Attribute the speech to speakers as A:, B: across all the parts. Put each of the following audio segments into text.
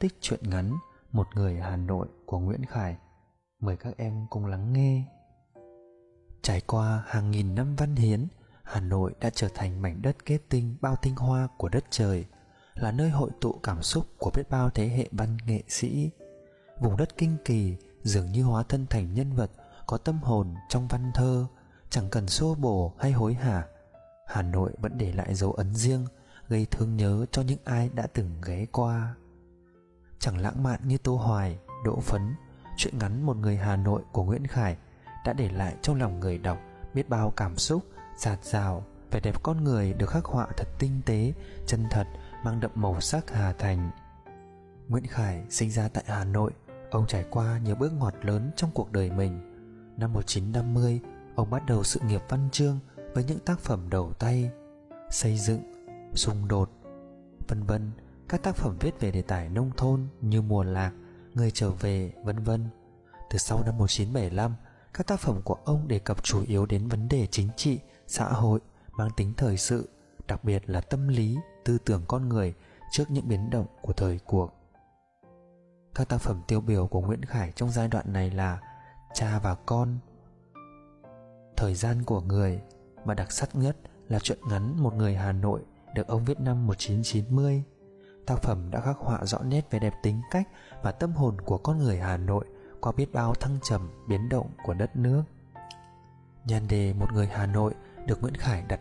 A: Tích truyện ngắn Một người Hà Nội của Nguyễn Khải Mời các em cùng lắng nghe Trải qua hàng nghìn năm văn hiến Hà Nội đã trở thành mảnh đất kết tinh bao tinh hoa của đất trời Là nơi hội tụ cảm xúc của biết bao thế hệ văn nghệ sĩ Vùng đất kinh kỳ dường như hóa thân thành nhân vật có tâm hồn trong văn thơ Chẳng cần xô bổ hay hối hả Hà Nội vẫn để lại dấu ấn riêng gây thương nhớ cho những ai đã từng ghé qua chẳng lãng mạn như Tô Hoài, Đỗ Phấn, chuyện ngắn một người Hà Nội của Nguyễn Khải đã để lại trong lòng người đọc biết bao cảm xúc, giạt rào, vẻ đẹp con người được khắc họa thật tinh tế, chân thật, mang đậm màu sắc Hà Thành. Nguyễn Khải sinh ra tại Hà Nội, ông trải qua nhiều bước ngọt lớn trong cuộc đời mình. Năm 1950, ông bắt đầu sự nghiệp văn chương với những tác phẩm đầu tay, xây dựng, xung đột, vân vân các tác phẩm viết về đề tài nông thôn như Mùa Lạc, Người Trở Về, vân vân. Từ sau năm 1975, các tác phẩm của ông đề cập chủ yếu đến vấn đề chính trị, xã hội, mang tính thời sự, đặc biệt là tâm lý, tư tưởng con người trước những biến động của thời cuộc. Các tác phẩm tiêu biểu của Nguyễn Khải trong giai đoạn này là Cha và Con, Thời gian của người, mà đặc sắc nhất là truyện ngắn Một người Hà Nội được ông viết năm 1990 Tác phẩm đã khắc họa rõ nét về đẹp tính cách và tâm hồn của con người Hà Nội qua biết bao thăng trầm, biến động của đất nước. Nhan đề Một người Hà Nội được Nguyễn Khải đặt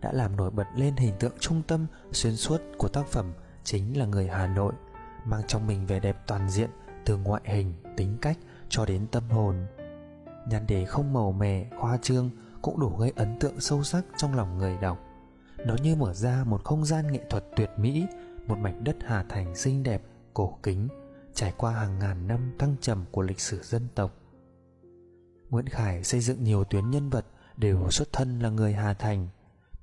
A: đã làm nổi bật lên hình tượng trung tâm xuyên suốt của tác phẩm chính là người Hà Nội, mang trong mình vẻ đẹp toàn diện từ ngoại hình, tính cách cho đến tâm hồn. Nhan đề không màu mè, khoa trương cũng đủ gây ấn tượng sâu sắc trong lòng người đọc. Nó như mở ra một không gian nghệ thuật tuyệt mỹ một mảnh đất Hà Thành xinh đẹp, cổ kính, trải qua hàng ngàn năm thăng trầm của lịch sử dân tộc. Nguyễn Khải xây dựng nhiều tuyến nhân vật đều xuất thân là người Hà Thành.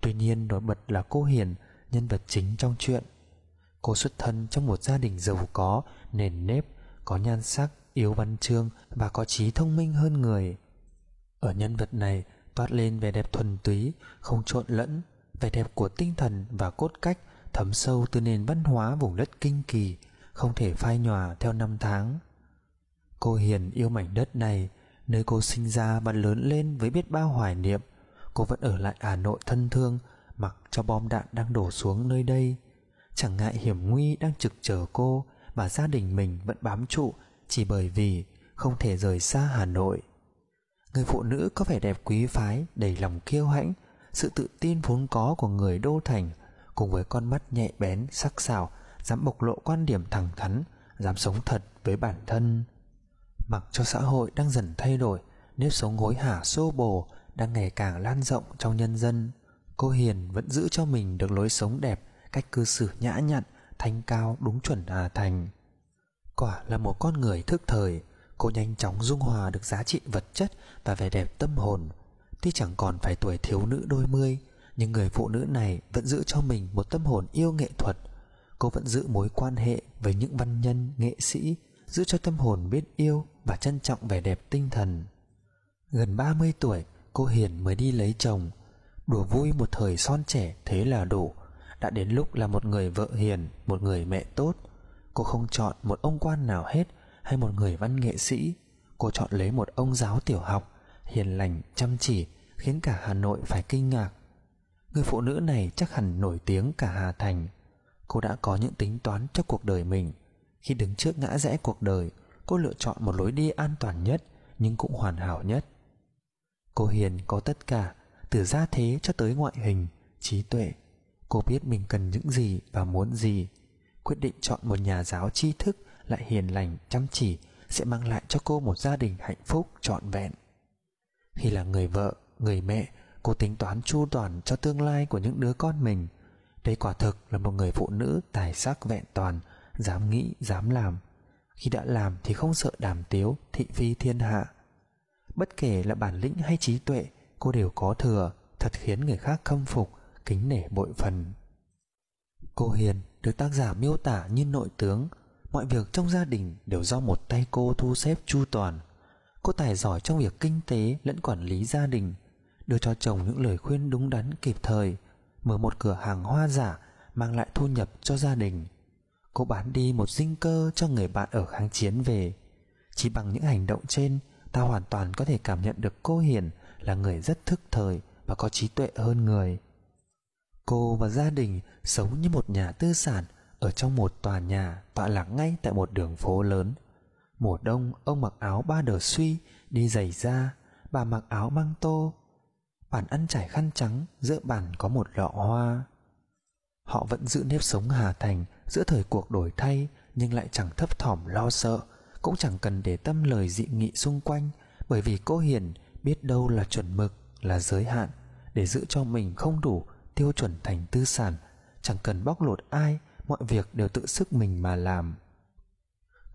A: Tuy nhiên nổi bật là cô Hiền, nhân vật chính trong truyện. Cô xuất thân trong một gia đình giàu có, nền nếp, có nhan sắc, yếu văn chương và có trí thông minh hơn người. Ở nhân vật này toát lên vẻ đẹp thuần túy, không trộn lẫn, vẻ đẹp của tinh thần và cốt cách thấm sâu từ nền văn hóa vùng đất kinh kỳ, không thể phai nhòa theo năm tháng. Cô Hiền yêu mảnh đất này, nơi cô sinh ra và lớn lên với biết bao hoài niệm. Cô vẫn ở lại Hà Nội thân thương, mặc cho bom đạn đang đổ xuống nơi đây. Chẳng ngại hiểm nguy đang trực chờ cô và gia đình mình vẫn bám trụ chỉ bởi vì không thể rời xa Hà Nội. Người phụ nữ có vẻ đẹp quý phái, đầy lòng kiêu hãnh, sự tự tin vốn có của người đô thành cùng với con mắt nhạy bén sắc sảo dám bộc lộ quan điểm thẳng thắn dám sống thật với bản thân mặc cho xã hội đang dần thay đổi nếp sống hối hả xô bồ đang ngày càng lan rộng trong nhân dân cô hiền vẫn giữ cho mình được lối sống đẹp cách cư xử nhã nhặn thanh cao đúng chuẩn hà thành quả là một con người thức thời cô nhanh chóng dung hòa được giá trị vật chất và vẻ đẹp tâm hồn tuy chẳng còn phải tuổi thiếu nữ đôi mươi nhưng người phụ nữ này vẫn giữ cho mình một tâm hồn yêu nghệ thuật cô vẫn giữ mối quan hệ với những văn nhân nghệ sĩ giữ cho tâm hồn biết yêu và trân trọng vẻ đẹp tinh thần gần 30 tuổi cô hiền mới đi lấy chồng đùa vui một thời son trẻ thế là đủ đã đến lúc là một người vợ hiền một người mẹ tốt cô không chọn một ông quan nào hết hay một người văn nghệ sĩ cô chọn lấy một ông giáo tiểu học hiền lành chăm chỉ khiến cả hà nội phải kinh ngạc người phụ nữ này chắc hẳn nổi tiếng cả Hà Thành. Cô đã có những tính toán cho cuộc đời mình. Khi đứng trước ngã rẽ cuộc đời, cô lựa chọn một lối đi an toàn nhất nhưng cũng hoàn hảo nhất. Cô Hiền có tất cả, từ gia thế cho tới ngoại hình, trí tuệ. Cô biết mình cần những gì và muốn gì. Quyết định chọn một nhà giáo tri thức lại hiền lành, chăm chỉ sẽ mang lại cho cô một gia đình hạnh phúc trọn vẹn. Khi là người vợ, người mẹ, cô tính toán chu toàn cho tương lai của những đứa con mình đây quả thực là một người phụ nữ tài sắc vẹn toàn dám nghĩ dám làm khi đã làm thì không sợ đàm tiếu thị phi thiên hạ bất kể là bản lĩnh hay trí tuệ cô đều có thừa thật khiến người khác khâm phục kính nể bội phần cô hiền được tác giả miêu tả như nội tướng mọi việc trong gia đình đều do một tay cô thu xếp chu toàn cô tài giỏi trong việc kinh tế lẫn quản lý gia đình đưa cho chồng những lời khuyên đúng đắn kịp thời, mở một cửa hàng hoa giả mang lại thu nhập cho gia đình. Cô bán đi một dinh cơ cho người bạn ở kháng chiến về. Chỉ bằng những hành động trên, ta hoàn toàn có thể cảm nhận được cô Hiền là người rất thức thời và có trí tuệ hơn người. Cô và gia đình sống như một nhà tư sản ở trong một tòa nhà tọa lạc ngay tại một đường phố lớn. Mùa đông, ông mặc áo ba đờ suy, đi giày da, bà mặc áo măng tô, bàn ăn trải khăn trắng giữa bàn có một lọ hoa họ vẫn giữ nếp sống hà thành giữa thời cuộc đổi thay nhưng lại chẳng thấp thỏm lo sợ cũng chẳng cần để tâm lời dị nghị xung quanh bởi vì cô hiền biết đâu là chuẩn mực là giới hạn để giữ cho mình không đủ tiêu chuẩn thành tư sản chẳng cần bóc lột ai mọi việc đều tự sức mình mà làm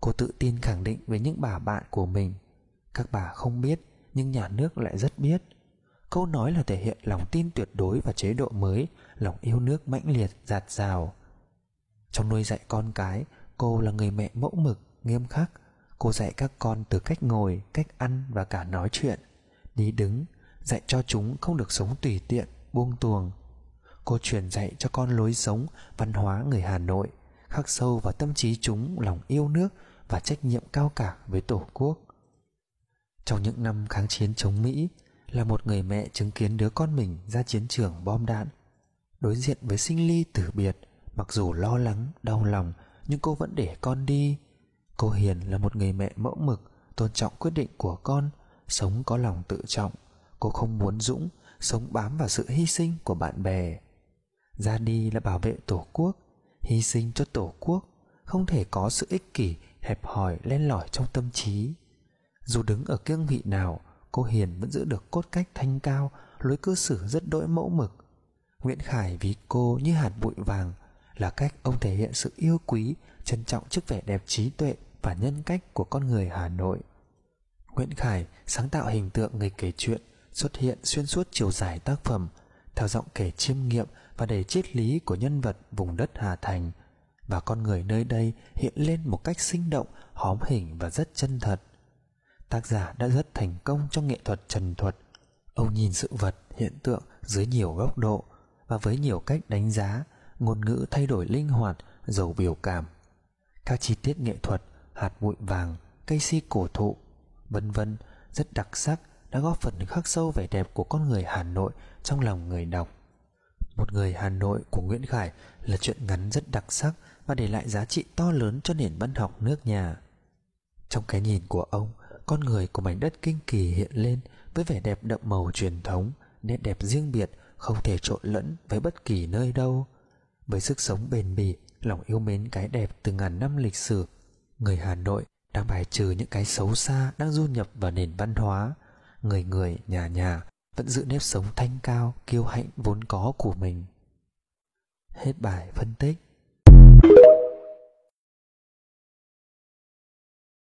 A: cô tự tin khẳng định với những bà bạn của mình các bà không biết nhưng nhà nước lại rất biết câu nói là thể hiện lòng tin tuyệt đối vào chế độ mới, lòng yêu nước mãnh liệt dạt dào. Trong nuôi dạy con cái, cô là người mẹ mẫu mực, nghiêm khắc. Cô dạy các con từ cách ngồi, cách ăn và cả nói chuyện, đi đứng, dạy cho chúng không được sống tùy tiện, buông tuồng. Cô truyền dạy cho con lối sống, văn hóa người Hà Nội, khắc sâu vào tâm trí chúng lòng yêu nước và trách nhiệm cao cả với Tổ quốc. Trong những năm kháng chiến chống Mỹ, là một người mẹ chứng kiến đứa con mình ra chiến trường bom đạn đối diện với sinh ly tử biệt mặc dù lo lắng đau lòng nhưng cô vẫn để con đi cô hiền là một người mẹ mẫu mực tôn trọng quyết định của con sống có lòng tự trọng cô không muốn dũng sống bám vào sự hy sinh của bạn bè ra đi là bảo vệ tổ quốc hy sinh cho tổ quốc không thể có sự ích kỷ hẹp hòi len lỏi trong tâm trí dù đứng ở cương vị nào cô Hiền vẫn giữ được cốt cách thanh cao, lối cư xử rất đỗi mẫu mực. Nguyễn Khải ví cô như hạt bụi vàng là cách ông thể hiện sự yêu quý, trân trọng trước vẻ đẹp trí tuệ và nhân cách của con người Hà Nội. Nguyễn Khải sáng tạo hình tượng người kể chuyện xuất hiện xuyên suốt chiều dài tác phẩm, theo giọng kể chiêm nghiệm và đầy triết lý của nhân vật vùng đất Hà Thành và con người nơi đây hiện lên một cách sinh động, hóm hình và rất chân thật tác giả đã rất thành công trong nghệ thuật trần thuật. Ông nhìn sự vật, hiện tượng dưới nhiều góc độ và với nhiều cách đánh giá, ngôn ngữ thay đổi linh hoạt, giàu biểu cảm. Các chi tiết nghệ thuật, hạt bụi vàng, cây si cổ thụ, vân vân rất đặc sắc đã góp phần khắc sâu vẻ đẹp của con người Hà Nội trong lòng người đọc. Một người Hà Nội của Nguyễn Khải là chuyện ngắn rất đặc sắc và để lại giá trị to lớn cho nền văn học nước nhà. Trong cái nhìn của ông, con người của mảnh đất kinh kỳ hiện lên với vẻ đẹp đậm màu truyền thống, nét đẹp riêng biệt không thể trộn lẫn với bất kỳ nơi đâu. Với sức sống bền bỉ, lòng yêu mến cái đẹp từ ngàn năm lịch sử, người Hà Nội đang bài trừ những cái xấu xa đang du nhập vào nền văn hóa. Người người, nhà nhà vẫn giữ nếp sống thanh cao, kiêu hãnh vốn có của mình. Hết bài phân tích